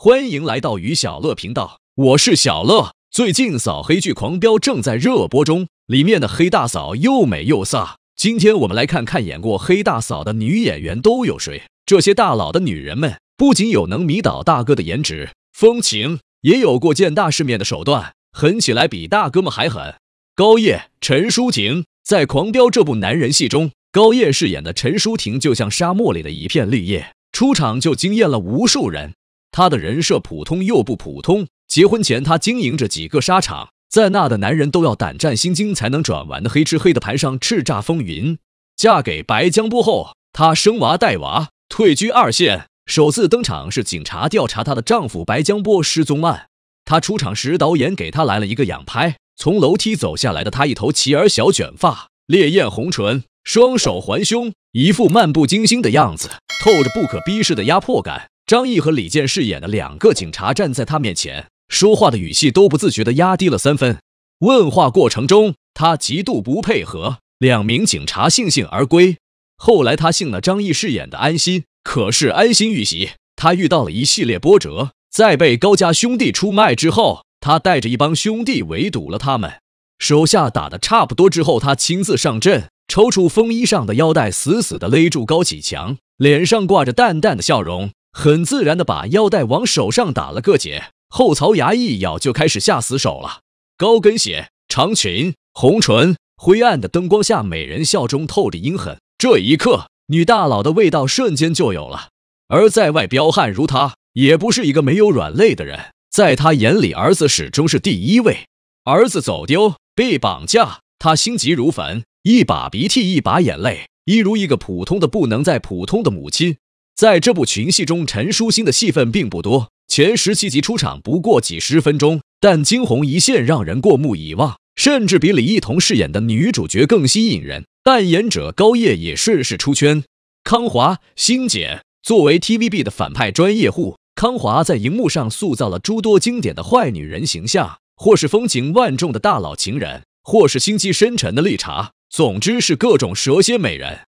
欢迎来到于小乐频道，我是小乐。最近扫黑剧狂飙正在热播中，里面的黑大嫂又美又飒。今天我们来看看演过黑大嫂的女演员都有谁。这些大佬的女人们不仅有能迷倒大哥的颜值风情，也有过见大世面的手段，狠起来比大哥们还狠。高叶、陈淑婷在《狂飙》这部男人戏中，高叶饰演的陈淑婷就像沙漠里的一片绿叶，出场就惊艳了无数人。她的人设普通又不普通。结婚前，她经营着几个沙场，在那的男人都要胆战心惊才能转完的黑吃黑的牌上叱咤风云。嫁给白江波后，她生娃带娃，退居二线。首次登场是警察调查她的丈夫白江波失踪案。她出场时，导演给她来了一个仰拍，从楼梯走下来的她，一头齐耳小卷发，烈焰红唇，双手环胸，一副漫不经心的样子，透着不可逼视的压迫感。张译和李健饰演的两个警察站在他面前，说话的语气都不自觉地压低了三分。问话过程中，他极度不配合，两名警察悻悻而归。后来，他信了张译饰演的安心，可是安心遇袭，他遇到了一系列波折。在被高家兄弟出卖之后，他带着一帮兄弟围堵了他们，手下打得差不多之后，他亲自上阵，抽出风衣上的腰带，死死地勒住高启强，脸上挂着淡淡的笑容。很自然地把腰带往手上打了个结，后槽牙一咬就开始下死手了。高跟鞋、长裙、红唇，灰暗的灯光下，美人笑中透着阴狠。这一刻，女大佬的味道瞬间就有了。而在外彪悍如她，也不是一个没有软肋的人。在她眼里，儿子始终是第一位。儿子走丢、被绑架，她心急如焚，一把鼻涕一把眼泪，一如一个普通的不能再普通的母亲。在这部群戏中，陈书欣的戏份并不多，前十七集出场不过几十分钟，但惊鸿一现让人过目难忘，甚至比李艺彤饰演的女主角更吸引人。扮演者高叶也顺势出圈。康华、星姐作为 TVB 的反派专业户，康华在荧幕上塑造了诸多经典的坏女人形象，或是风情万种的大佬情人，或是心机深沉的绿茶，总之是各种蛇蝎美人。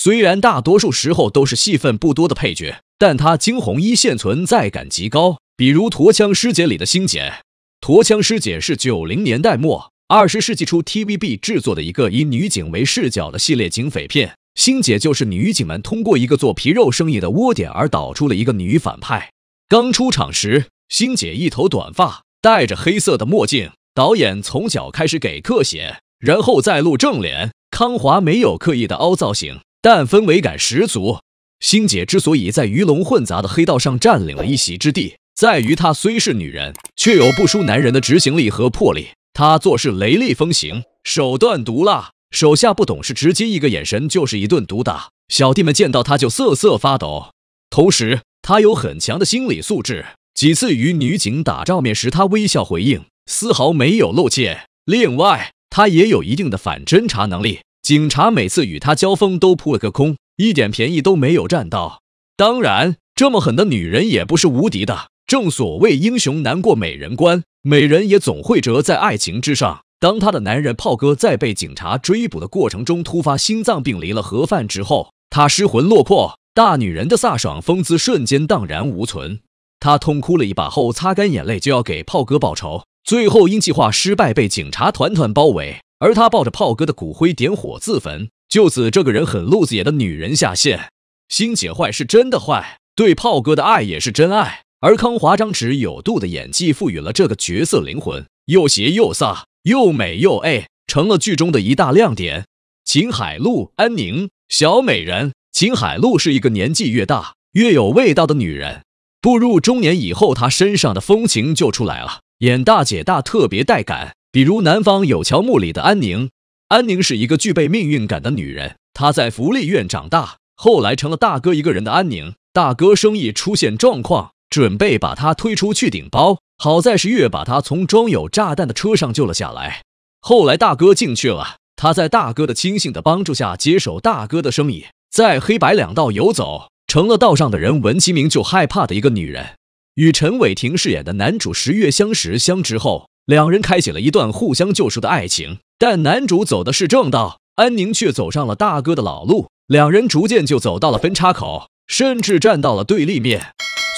虽然大多数时候都是戏份不多的配角，但他惊鸿一现存在感极高。比如《驼枪师姐》里的星姐，《驼枪师姐》是九零年代末二十世纪初 TVB 制作的一个以女警为视角的系列警匪片。星姐就是女警们通过一个做皮肉生意的窝点而导出了一个女反派。刚出场时，星姐一头短发，戴着黑色的墨镜。导演从脚开始给刻写，然后再录正脸。康华没有刻意的凹造型。但氛围感十足。星姐之所以在鱼龙混杂的黑道上占领了一席之地，在于她虽是女人，却有不输男人的执行力和魄力。她做事雷厉风行，手段毒辣，手下不懂事，直接一个眼神就是一顿毒打，小弟们见到她就瑟瑟发抖。同时，她有很强的心理素质，几次与女警打照面时，她微笑回应，丝毫没有露怯。另外，她也有一定的反侦查能力。警察每次与他交锋都扑了个空，一点便宜都没有占到。当然，这么狠的女人也不是无敌的。正所谓英雄难过美人关，美人也总会折在爱情之上。当她的男人炮哥在被警察追捕的过程中突发心脏病离了盒饭之后，她失魂落魄，大女人的飒爽风姿瞬间荡然无存。她痛哭了一把后，擦干眼泪就要给炮哥报仇，最后因计划失败被警察团团包围。而他抱着炮哥的骨灰点火自焚，就此这个人很路子野的女人下线，心姐坏是真的坏，对炮哥的爱也是真爱。而康华张弛有度的演技赋予了这个角色灵魂，又邪又飒，又美又 A，成了剧中的一大亮点。秦海璐、安宁、小美人秦海璐是一个年纪越大越有味道的女人，步入中年以后，她身上的风情就出来了，演大姐大特别带感。比如《南方有乔木》里的安宁，安宁是一个具备命运感的女人。她在福利院长大，后来成了大哥一个人的安宁。大哥生意出现状况，准备把她推出去顶包，好在是月把她从装有炸弹的车上救了下来。后来大哥进去了，他在大哥的亲信的帮助下接手大哥的生意，在黑白两道游走，成了道上的人闻其名就害怕的一个女人。与陈伟霆饰演的男主石月相识相知后。两人开启了一段互相救赎的爱情，但男主走的是正道，安宁却走上了大哥的老路，两人逐渐就走到了分叉口，甚至站到了对立面。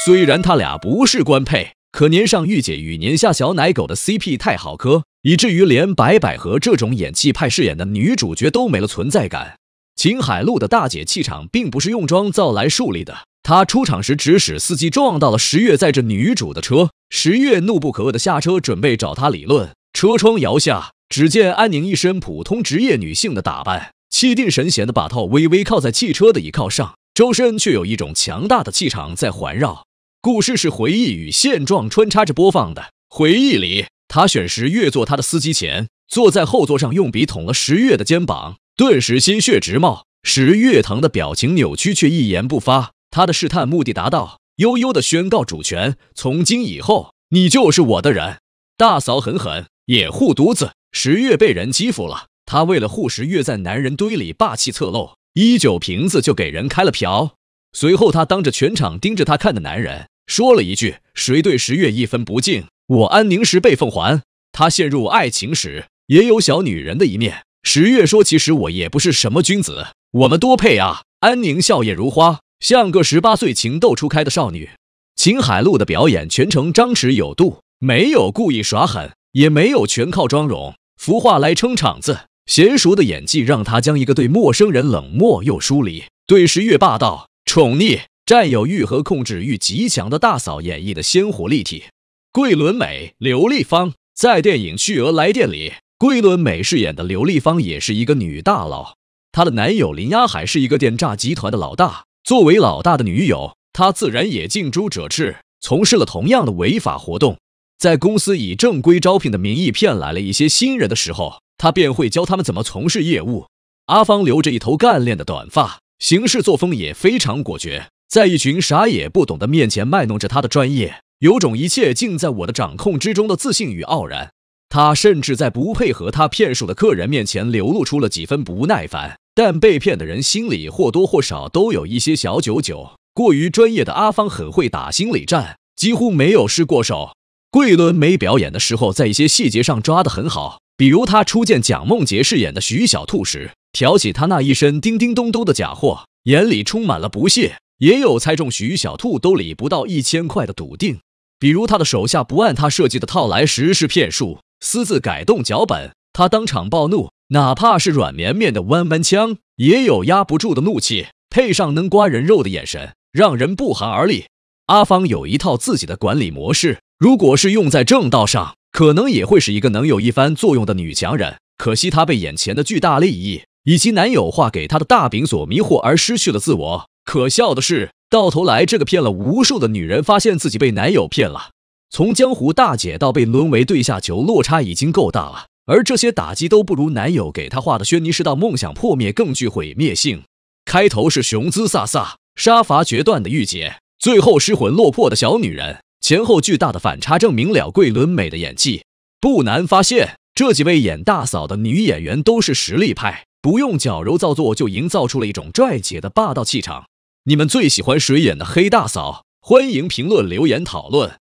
虽然他俩不是官配，可年上御姐与年下小奶狗的 CP 太好磕，以至于连白百合这种演技派饰演的女主角都没了存在感。秦海璐的大姐气场并不是用妆造来树立的，她出场时指使司机撞到了十月载着女主的车。十月怒不可遏的下车，准备找他理论。车窗摇下，只见安宁一身普通职业女性的打扮，气定神闲的把头微微靠在汽车的椅靠上，周身却有一种强大的气场在环绕。故事是回忆与现状穿插着播放的。回忆里，他选时月做他的司机前，坐在后座上用笔捅了十月的肩膀，顿时鲜血直冒。十月疼的表情扭曲，却一言不发。他的试探目的达到。悠悠地宣告主权，从今以后，你就是我的人。大嫂狠狠，也护犊子。十月被人欺负了，她为了护十月，在男人堆里霸气侧漏，一酒瓶子就给人开了瓢。随后，他当着全场盯着他看的男人，说了一句：“谁对十月一分不敬，我安宁时被奉还。”他陷入爱情时，也有小女人的一面。十月说：“其实我也不是什么君子，我们多配啊。”安宁笑靥如花。像个十八岁情窦初开的少女，秦海璐的表演全程张弛有度，没有故意耍狠，也没有全靠妆容、浮化来撑场子。娴熟的演技让她将一个对陌生人冷漠又疏离，对十越霸道、宠溺、占有欲和控制欲极强的大嫂演绎的鲜活立体。桂纶镁、刘丽芳在电影《巨额来电》里，桂纶镁饰演的刘丽芳也是一个女大佬，她的男友林亚海是一个电诈集团的老大。作为老大的女友，她自然也近朱者赤，从事了同样的违法活动。在公司以正规招聘的名义骗来了一些新人的时候，他便会教他们怎么从事业务。阿芳留着一头干练的短发，行事作风也非常果决，在一群啥也不懂的面前卖弄着他的专业，有种一切尽在我的掌控之中的自信与傲然。他甚至在不配合他骗术的客人面前流露出了几分不耐烦。但被骗的人心里或多或少都有一些小九九。过于专业的阿芳很会打心理战，几乎没有失过手。桂纶镁表演的时候，在一些细节上抓得很好，比如他初见蒋梦婕饰演的徐小兔时，挑起她那一身叮叮咚咚的假货，眼里充满了不屑；也有猜中徐小兔兜里不到一千块的笃定。比如他的手下不按他设计的套来实施骗术，私自改动脚本，他当场暴怒。哪怕是软绵绵的弯弯枪，也有压不住的怒气，配上能刮人肉的眼神，让人不寒而栗。阿芳有一套自己的管理模式，如果是用在正道上，可能也会是一个能有一番作用的女强人。可惜她被眼前的巨大利益以及男友画给她的大饼所迷惑，而失去了自我。可笑的是，到头来这个骗了无数的女人，发现自己被男友骗了，从江湖大姐到被沦为对下囚，落差已经够大了。而这些打击都不如男友给她画的轩尼诗道梦想破灭更具毁灭性。开头是雄姿飒飒、杀伐决断的御姐，最后失魂落魄的小女人，前后巨大的反差证明了桂纶镁的演技。不难发现，这几位演大嫂的女演员都是实力派，不用矫揉造作就营造出了一种拽姐的霸道气场。你们最喜欢谁演的黑大嫂？欢迎评论留言讨论。